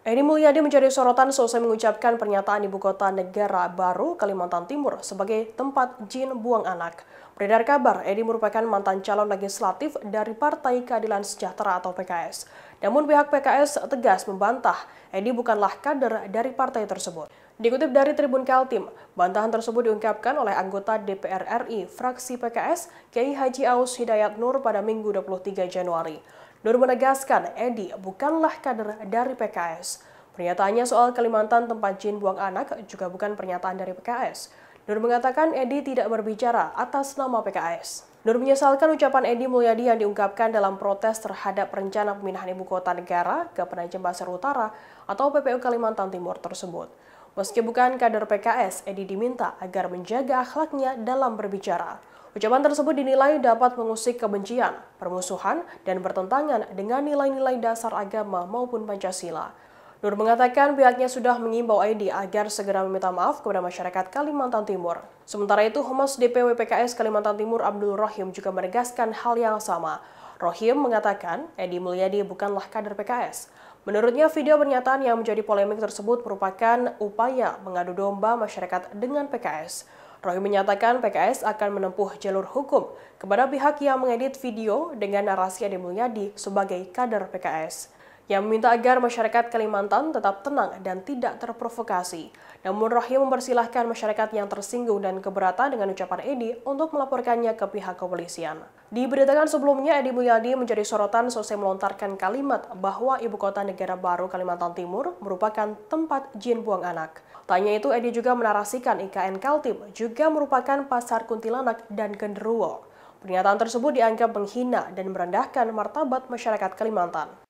Edi Mulyadi menjadi sorotan selesai mengucapkan pernyataan ibu kota negara baru Kalimantan Timur sebagai tempat jin buang anak. Beredar kabar, Edi merupakan mantan calon legislatif dari Partai Keadilan Sejahtera atau PKS. Namun pihak PKS tegas membantah Edi bukanlah kader dari partai tersebut. Dikutip dari Tribun Kaltim, bantahan tersebut diungkapkan oleh anggota DPR RI fraksi PKS Kiai Haji Aus Hidayat Nur pada Minggu 23 Januari. Nur menegaskan Edi bukanlah kader dari PKS. Pernyataannya soal Kalimantan tempat jin buang anak juga bukan pernyataan dari PKS. Nur mengatakan Edi tidak berbicara atas nama PKS. Nur menyesalkan ucapan Edi Mulyadi yang diungkapkan dalam protes terhadap rencana pemindahan ibu kota negara ke Penajam Pasir Utara atau PPU Kalimantan Timur tersebut. Meski bukan kader PKS, Edi diminta agar menjaga akhlaknya dalam berbicara. Ucapan tersebut dinilai dapat mengusik kebencian, permusuhan, dan bertentangan dengan nilai-nilai dasar agama maupun Pancasila. Nur mengatakan pihaknya sudah mengimbau ID agar segera meminta maaf kepada masyarakat Kalimantan Timur. Sementara itu, Humas DPW PKS Kalimantan Timur Abdul Rahim juga menegaskan hal yang sama. Rohim mengatakan Edi Mulyadi bukanlah kader PKS. Menurutnya video pernyataan yang menjadi polemik tersebut merupakan upaya mengadu domba masyarakat dengan PKS. Roy menyatakan PKS akan menempuh jalur hukum kepada pihak yang mengedit video dengan narasi Ade Mulyadi sebagai kader PKS yang meminta agar masyarakat Kalimantan tetap tenang dan tidak terprovokasi. Namun Rohim mempersilahkan masyarakat yang tersinggung dan keberatan dengan ucapan Edi untuk melaporkannya ke pihak kepolisian. Diberitakan sebelumnya, Edi Mulyadi menjadi sorotan selesai melontarkan kalimat bahwa ibu kota negara baru Kalimantan Timur merupakan tempat jin buang anak. Tanya itu, Edi juga menarasikan IKN Kaltim juga merupakan pasar kuntilanak dan genderuwo. Pernyataan tersebut dianggap menghina dan merendahkan martabat masyarakat Kalimantan.